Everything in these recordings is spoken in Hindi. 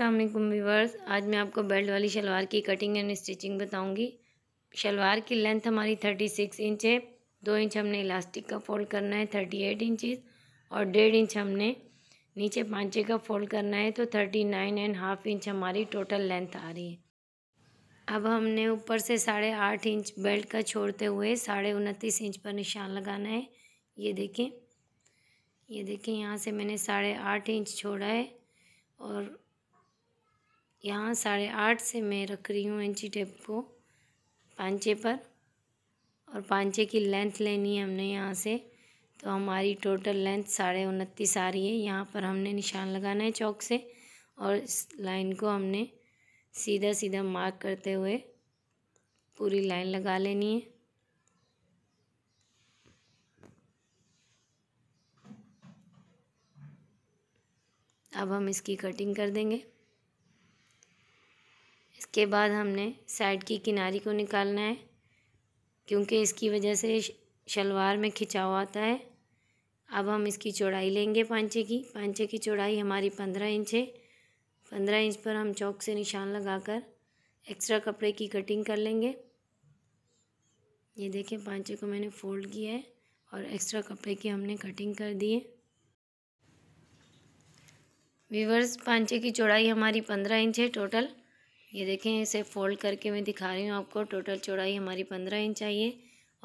असलम वीवर्स आज मैं आपको बेल्ट वाली शलवार की कटिंग एंड स्टिचिंग बताऊंगी शलवार की लेंथ हमारी थर्टी सिक्स इंच है दो इंच हमने इलास्टिक का फोल्ड करना है थर्टी एट इंचज़ और डेढ़ इंच हमने नीचे पाँचे का फोल्ड करना है तो thirty nine and half inch हमारी टोटल लेंथ आ रही है अब हमने ऊपर से साढ़े आठ इंच बेल्ट का छोड़ते हुए साढ़े उनतीस इंच पर निशान लगाना है ये देखें ये देखें यहाँ से मैंने साढ़े आठ इंच छोड़ा है और यहाँ साढ़े आठ से मैं रख रही हूँ इंची टेप को पांचे पर और पांचे की लेंथ लेनी है हमने यहाँ से तो हमारी टोटल लेंथ साढ़े उनतीस आ रही है यहाँ पर हमने निशान लगाना है चौक से और इस लाइन को हमने सीधा सीधा मार्क करते हुए पूरी लाइन लगा लेनी है अब हम इसकी कटिंग कर देंगे इसके बाद हमने साइड की किनारी को निकालना है क्योंकि इसकी वजह से शलवार में खिंचाव आता है अब हम इसकी चौड़ाई लेंगे पांचे की पांचे की चौड़ाई हमारी पंद्रह इंच है पंद्रह इंच पर हम चौक से निशान लगाकर एक्स्ट्रा कपड़े की कटिंग कर लेंगे ये देखें पांचे को मैंने फोल्ड किया है और एक्स्ट्रा कपड़े की हमने कटिंग कर दी है वीवर्स पांचे की चौड़ाई हमारी पंद्रह इंच है टोटल ये देखें इसे फोल्ड करके मैं दिखा रही हूँ आपको टोटल चौड़ाई हमारी पंद्रह इंच आई है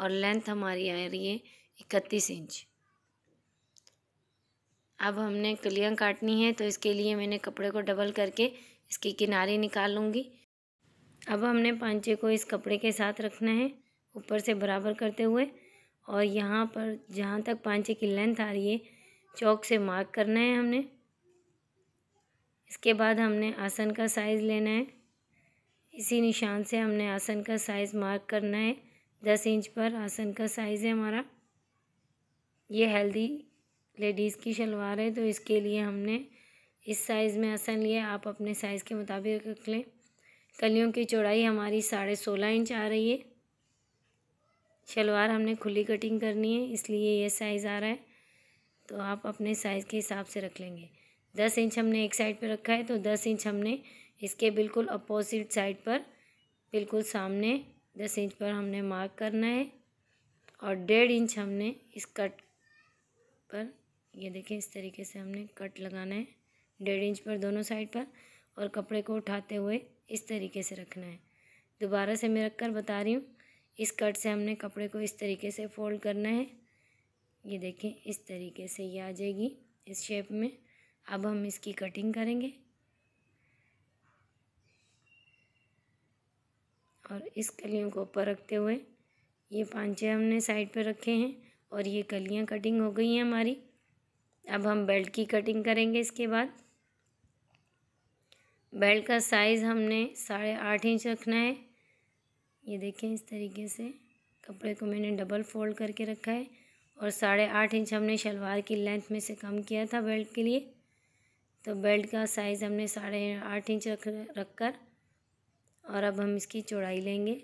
और लेंथ हमारी आ रही है इकतीस इंच अब हमने कलियाँ काटनी है तो इसके लिए मैंने कपड़े को डबल करके इसकी किनारे निकाल लूँगी अब हमने पांचे को इस कपड़े के साथ रखना है ऊपर से बराबर करते हुए और यहाँ पर जहाँ तक पांचे की लेंथ आ रही है चौक से मार्क करना है हमने इसके बाद हमने आसन का साइज़ लेना है इसी निशान से हमने आसन का साइज़ मार्क करना है दस इंच पर आसन का साइज़ है हमारा ये हेल्दी लेडीज़ की शलवार है तो इसके लिए हमने इस साइज़ में आसन लिया आप अपने साइज़ के मुताबिक रख लें कलियों की चौड़ाई हमारी साढ़े सोलह इंच आ रही है शलवार हमने खुली कटिंग करनी है इसलिए ये साइज़ आ रहा है तो आप अपने साइज़ के हिसाब से रख लेंगे दस इंच हमने एक साइड पे रखा है तो दस इंच हमने इसके बिल्कुल अपोजिट साइड पर बिल्कुल सामने दस इंच पर हमने मार्क करना है और डेढ़ इंच हमने इस कट पर ये देखें इस तरीके से हमने कट लगाना है डेढ़ इंच पर दोनों साइड पर और कपड़े को उठाते हुए इस तरीके से रखना है दोबारा से मैं रख कर बता रही हूँ इस कट से हमने कपड़े को इस तरीके से फोल्ड करना है ये देखें इस तरीके से ये आ जाएगी इस शेप में अब हम इसकी कटिंग करेंगे और इस कलियों को ऊपर रखते हुए ये पाँच छः हमने साइड पर रखे हैं और ये कलियाँ कटिंग हो गई हैं हमारी अब हम बेल्ट की कटिंग करेंगे इसके बाद बेल्ट का साइज़ हमने साढ़े आठ इंच रखना है ये देखें इस तरीके से कपड़े को मैंने डबल फोल्ड करके रखा है और साढ़े आठ इंच हमने शलवार की लेंथ में से कम किया था बेल्ट के लिए तो बेल्ट का साइज़ हमने साढ़े आठ इंच रख रख कर और अब हम इसकी चौड़ाई लेंगे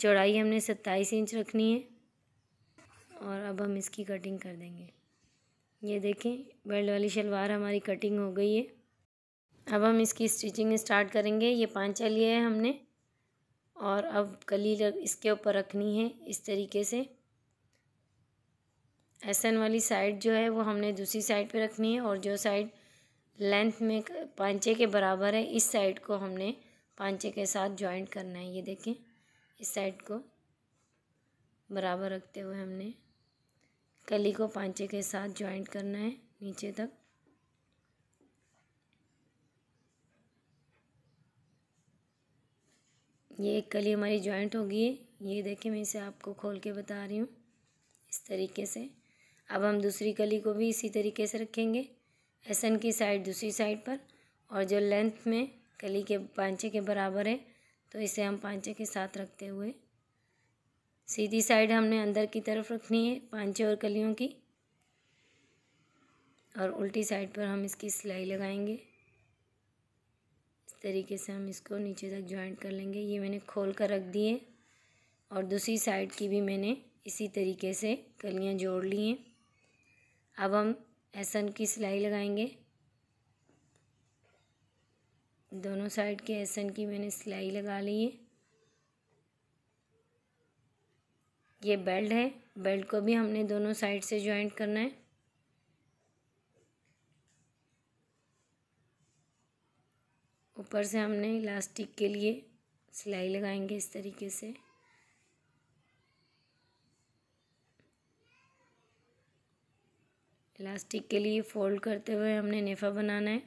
चौड़ाई हमने सत्ताईस इंच रखनी है और अब हम इसकी कटिंग कर देंगे ये देखें बेल्ट वाली शलवार हमारी कटिंग हो गई है अब हम इसकी स्टिचिंग स्टार्ट करेंगे ये पांचा लिया है हमने और अब कली इसके ऊपर रखनी है इस तरीके से एसन वाली साइड जो है वो हमने दूसरी साइड पे रखनी है और जो साइड लेंथ में पाँचे के बराबर है इस साइड को हमने पाँचे के साथ जॉइंट करना है ये देखें इस साइड को बराबर रखते हुए हमने कली को पाँचे के साथ जॉइंट करना है नीचे तक ये एक कली हमारी जॉइंट होगी ये देखें मैं इसे आपको खोल के बता रही हूँ इस तरीके से अब हम दूसरी कली को भी इसी तरीके से रखेंगे एसन की साइड दूसरी साइड पर और जो लेंथ में कली के पाँचे के बराबर है तो इसे हम पाँचे के साथ रखते हुए सीधी साइड हमने अंदर की तरफ रखनी है पाँचे और कलियों की और उल्टी साइड पर हम इसकी सिलाई लगाएंगे इस तरीके से हम इसको नीचे तक ज्वाइंट कर लेंगे ये मैंने खोल कर रख दिए और दूसरी साइड की भी मैंने इसी तरीके से कलियाँ जोड़ ली हैं अब हम एसन की सिलाई लगाएंगे दोनों साइड के एसन की मैंने सिलाई लगा ली है ये बेल्ट है बेल्ट को भी हमने दोनों साइड से ज्वाइंट करना है ऊपर से हमने इलास्टिक के लिए सिलाई लगाएंगे इस तरीके से इलास्टिक के लिए फोल्ड करते हुए हमने नेफा बनाना है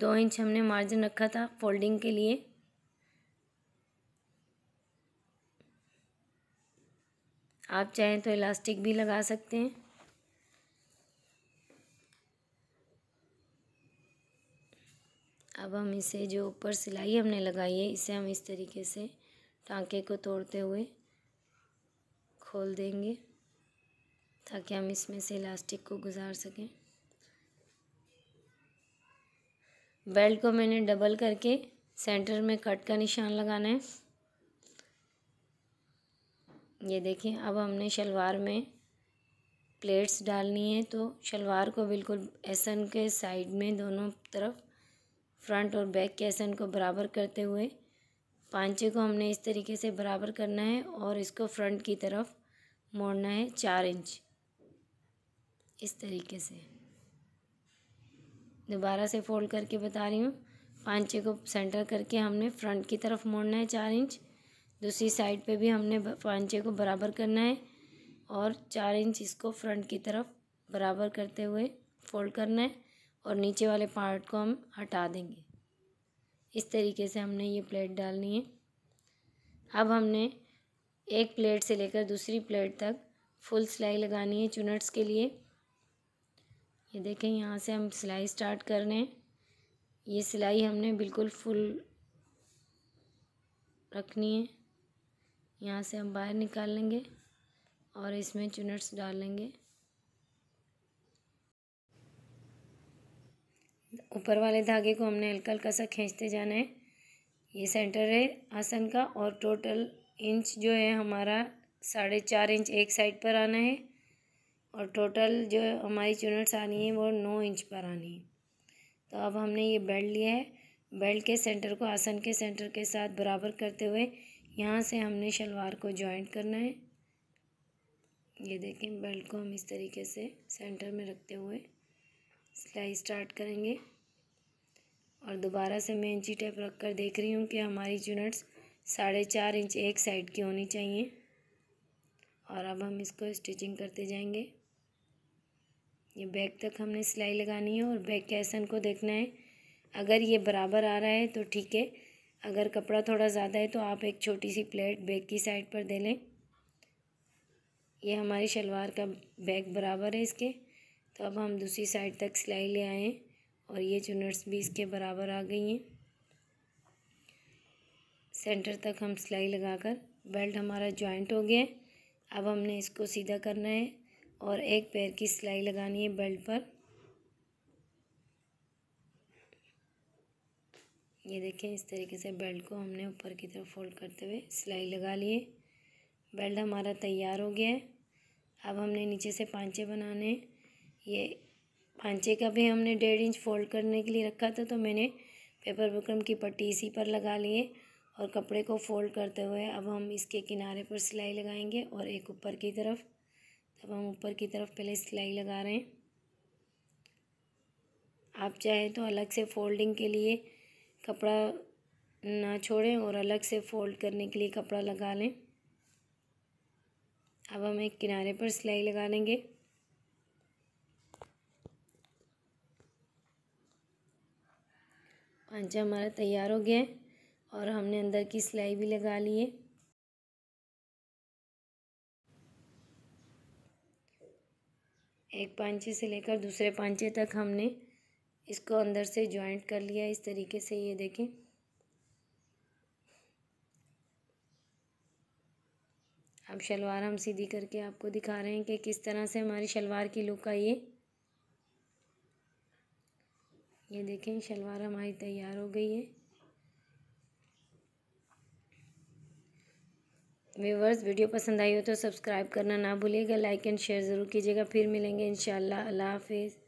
दो इंच हमने मार्जिन रखा था फोल्डिंग के लिए आप चाहें तो इलास्टिक भी लगा सकते हैं अब हम इसे जो ऊपर सिलाई हमने लगाई है इसे हम इस तरीके से टाँके को तोड़ते हुए खोल देंगे ताकि हम इसमें से इलास्टिक को गुजार सकें बेल्ट को मैंने डबल करके सेंटर में कट का निशान लगाना है ये देखिए अब हमने शलवार में प्लेट्स डालनी है तो शलवार को बिल्कुल एसन के साइड में दोनों तरफ फ्रंट और बैक के एसन को बराबर करते हुए पांचे को हमने इस तरीके से बराबर करना है और इसको फ्रंट की तरफ मोड़ना है चार इंच इस तरीके से दोबारा से फोल्ड करके बता रही हूँ पांचे को सेंटर करके हमने फ्रंट की तरफ मोड़ना है चार इंच दूसरी साइड पे भी हमने पांचे को बराबर करना है और चार इंच इसको फ्रंट की तरफ बराबर करते हुए फोल्ड करना है और नीचे वाले पार्ट को हम हटा देंगे इस तरीके से हमने ये प्लेट डालनी है अब हमने एक प्लेट से लेकर दूसरी प्लेट तक फुल सिलाई लगानी है चुनट्स के लिए ये देखें यहाँ से हम सिलाई स्टार्ट कर रहे हैं ये सिलाई हमने बिल्कुल फुल रखनी है यहाँ से हम बाहर निकाल लेंगे और इसमें चुनट्स डाल लेंगे ऊपर वाले धागे को हमने हल्का हल्का सा खींचते जाना है ये सेंटर है आसन का और टोटल इंच जो है हमारा साढ़े चार इंच एक साइड पर आना है और टोटल जो हमारी चुनट्स आनी है वो नौ इंच पर आनी है तो अब हमने ये बेल्ट लिया है बेल्ट के सेंटर को आसन के सेंटर के साथ बराबर करते हुए यहाँ से हमने शलवार को जॉइंट करना है ये देखें बेल्ट को हम इस तरीके से सेंटर में रखते हुए सिलाई स्टार्ट करेंगे और दोबारा से मैं इंची टेप रख कर देख रही हूँ कि हमारी चुनट्स साढ़े चार इंच एक साइड की होनी चाहिए और अब हम इसको स्टिचिंग करते जाएंगे ये बैक तक हमने सिलाई लगानी है और बैक के आसन को देखना है अगर ये बराबर आ रहा है तो ठीक है अगर कपड़ा थोड़ा ज़्यादा है तो आप एक छोटी सी प्लेट बैक की साइड पर दे लें ये हमारी शलवार का बैक बराबर है इसके तो अब हम दूसरी साइड तक सिलाई ले आएँ और ये जो नट्स भी इसके बराबर आ गई हैं सेंटर तक हम सिलाई लगाकर बेल्ट हमारा जॉइंट हो गया है अब हमने इसको सीधा करना है और एक पैर की सिलाई लगानी है बेल्ट पर ये देखें इस तरीके से बेल्ट को हमने ऊपर की तरफ फोल्ड करते हुए सिलाई लगा लिए बेल्ट हमारा तैयार हो गया है अब हमने नीचे से पांचे बनाने हैं ये छः का भी हमने डेढ़ इंच फोल्ड करने के लिए रखा था तो मैंने पेपर बुकरम की पट्टी इसी पर लगा लिए और कपड़े को फोल्ड करते हुए अब हम इसके किनारे पर सिलाई लगाएंगे और एक ऊपर की तरफ तब हम ऊपर की तरफ पहले सिलाई लगा रहे हैं आप चाहें तो अलग से फोल्डिंग के लिए कपड़ा ना छोड़ें और अलग से फोल्ड करने के लिए कपड़ा लगा लें अब हम एक किनारे पर सिलाई लगा लेंगे खांचा हमारा तैयार हो गया है और हमने अंदर की सिलाई भी लगा ली है एक पांचे से लेकर दूसरे पांचे तक हमने इसको अंदर से जॉइंट कर लिया इस तरीके से ये देखें अब शलवार हम सीधी करके आपको दिखा रहे हैं कि किस तरह से हमारी शलवार की लुक आई है ये देखें शलवार हमारी तैयार हो गई है व्यूवर्स वीडियो पसंद आई हो तो सब्सक्राइब करना ना भूलिएगा लाइक एंड शेयर ज़रूर कीजिएगा फिर मिलेंगे इन अल्लाह हाफिज़